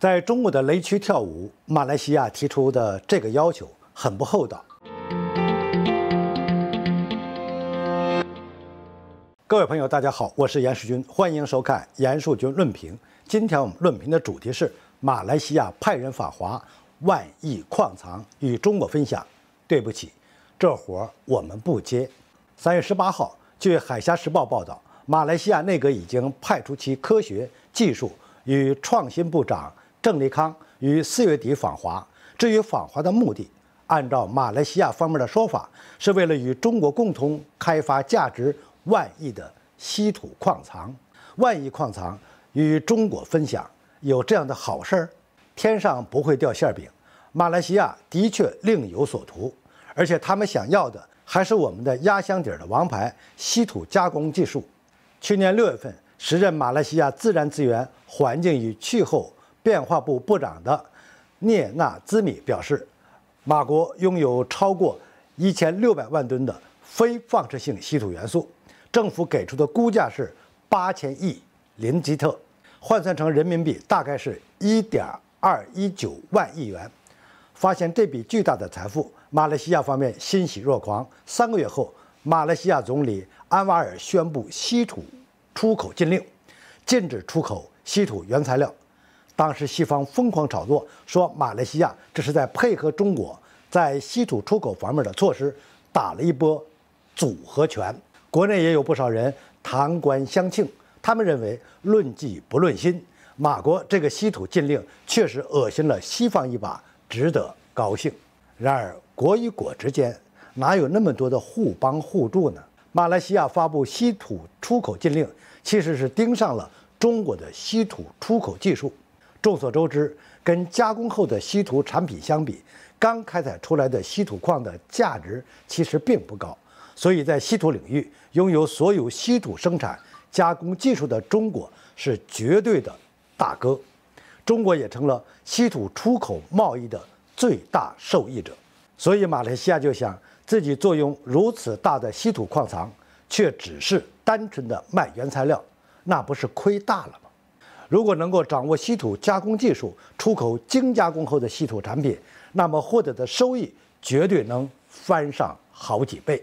在中国的雷区跳舞，马来西亚提出的这个要求很不厚道。各位朋友，大家好，我是严世军，欢迎收看严树军论评。今天我们论评的主题是：马来西亚派人访华，万亿矿藏与中国分享。对不起，这活儿我们不接。三月十八号，据《海峡时报》报道，马来西亚内阁已经派出其科学技术与创新部长。郑立康于四月底访华。至于访华的目的，按照马来西亚方面的说法，是为了与中国共同开发价值万亿的稀土矿藏。万亿矿藏与中国分享，有这样的好事儿，天上不会掉馅饼。马来西亚的确另有所图，而且他们想要的还是我们的压箱底儿的王牌——稀土加工技术。去年六月份，时任马来西亚自然资源、环境与气候变化部部长的涅纳兹米表示，马国拥有超过一千六百万吨的非放射性稀土元素，政府给出的估价是八千亿林吉特，换算成人民币大概是一点二一九万亿元。发现这笔巨大的财富，马来西亚方面欣喜若狂。三个月后，马来西亚总理安瓦尔宣布稀土出口禁令，禁止出口稀土原材料。当时西方疯狂炒作，说马来西亚这是在配合中国在稀土出口方面的措施，打了一波组合拳。国内也有不少人弹冠相庆，他们认为论技不论心，马国这个稀土禁令确实恶心了西方一把，值得高兴。然而国与国之间哪有那么多的互帮互助呢？马来西亚发布稀土出口禁令，其实是盯上了中国的稀土出口技术。众所周知，跟加工后的稀土产品相比，刚开采出来的稀土矿的价值其实并不高。所以在稀土领域，拥有所有稀土生产加工技术的中国是绝对的大哥，中国也成了稀土出口贸易的最大受益者。所以马来西亚就想自己坐拥如此大的稀土矿藏，却只是单纯的卖原材料，那不是亏大了吗？如果能够掌握稀土加工技术，出口精加工后的稀土产品，那么获得的收益绝对能翻上好几倍。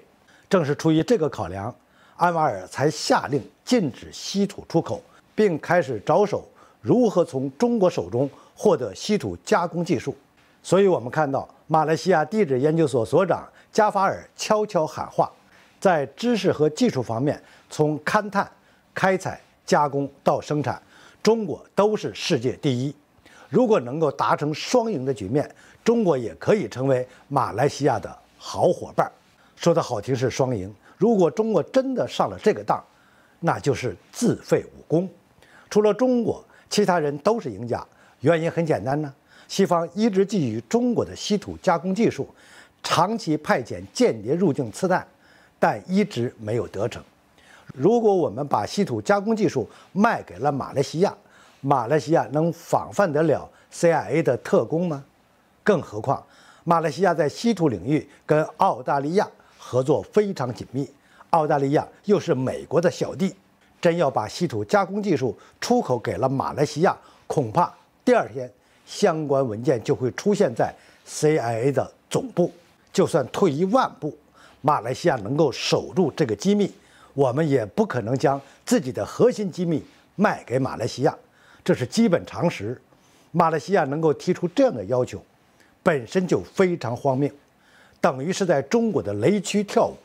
正是出于这个考量，安瓦尔才下令禁止稀土出口，并开始着手如何从中国手中获得稀土加工技术。所以，我们看到马来西亚地质研究所所长加法尔悄悄喊话，在知识和技术方面，从勘探、开采、加工到生产。中国都是世界第一，如果能够达成双赢的局面，中国也可以成为马来西亚的好伙伴。说的好听是双赢，如果中国真的上了这个当，那就是自废武功。除了中国，其他人都是赢家。原因很简单呢，西方一直觊觎中国的稀土加工技术，长期派遣间谍入境刺探，但一直没有得逞。如果我们把稀土加工技术卖给了马来西亚，马来西亚能防范得了 CIA 的特工吗？更何况，马来西亚在稀土领域跟澳大利亚合作非常紧密，澳大利亚又是美国的小弟。真要把稀土加工技术出口给了马来西亚，恐怕第二天相关文件就会出现在 CIA 的总部。就算退一万步，马来西亚能够守住这个机密？我们也不可能将自己的核心机密卖给马来西亚，这是基本常识。马来西亚能够提出这样的要求，本身就非常荒谬，等于是在中国的雷区跳舞。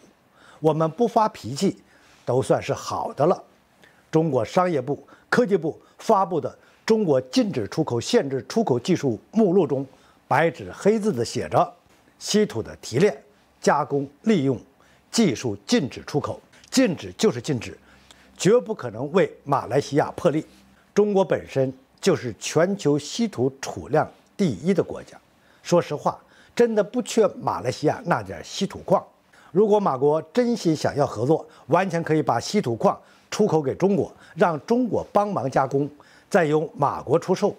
我们不发脾气，都算是好的了。中国商业部、科技部发布的《中国禁止出口限制出口技术目录》中，白纸黑字的写着：稀土的提炼、加工、利用技术禁止出口。禁止就是禁止，绝不可能为马来西亚破例。中国本身就是全球稀土储量第一的国家，说实话，真的不缺马来西亚那点稀土矿。如果马国真心想要合作，完全可以把稀土矿出口给中国，让中国帮忙加工，再由马国出售。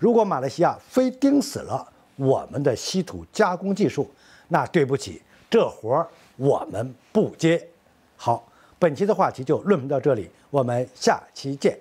如果马来西亚非盯死了我们的稀土加工技术，那对不起，这活儿我们不接。好。本期的话题就论评到这里，我们下期见。